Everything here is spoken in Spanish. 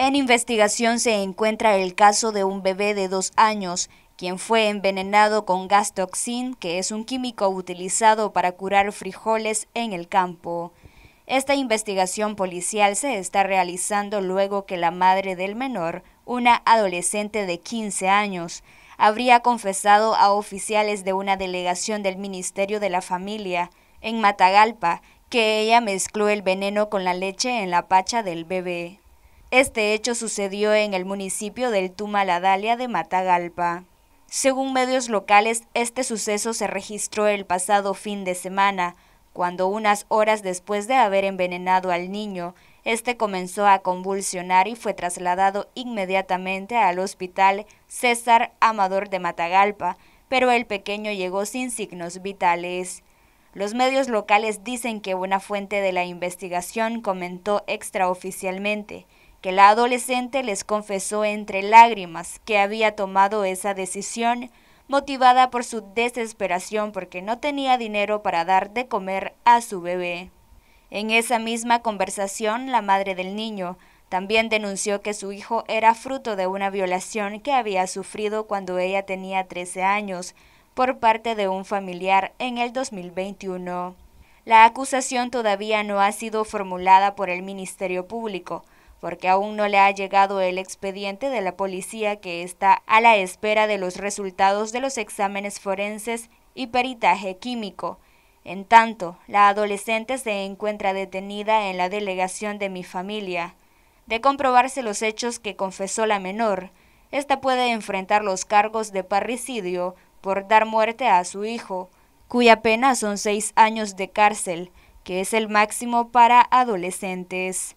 En investigación se encuentra el caso de un bebé de dos años, quien fue envenenado con gas que es un químico utilizado para curar frijoles en el campo. Esta investigación policial se está realizando luego que la madre del menor, una adolescente de 15 años, habría confesado a oficiales de una delegación del Ministerio de la Familia en Matagalpa que ella mezcló el veneno con la leche en la pacha del bebé. Este hecho sucedió en el municipio del Tumaladalia de Matagalpa. Según medios locales, este suceso se registró el pasado fin de semana, cuando unas horas después de haber envenenado al niño, este comenzó a convulsionar y fue trasladado inmediatamente al hospital César Amador de Matagalpa, pero el pequeño llegó sin signos vitales. Los medios locales dicen que una fuente de la investigación comentó extraoficialmente que la adolescente les confesó entre lágrimas que había tomado esa decisión motivada por su desesperación porque no tenía dinero para dar de comer a su bebé. En esa misma conversación, la madre del niño también denunció que su hijo era fruto de una violación que había sufrido cuando ella tenía 13 años por parte de un familiar en el 2021. La acusación todavía no ha sido formulada por el Ministerio Público, porque aún no le ha llegado el expediente de la policía que está a la espera de los resultados de los exámenes forenses y peritaje químico. En tanto, la adolescente se encuentra detenida en la delegación de mi familia. De comprobarse los hechos que confesó la menor, ésta puede enfrentar los cargos de parricidio por dar muerte a su hijo, cuya pena son seis años de cárcel, que es el máximo para adolescentes.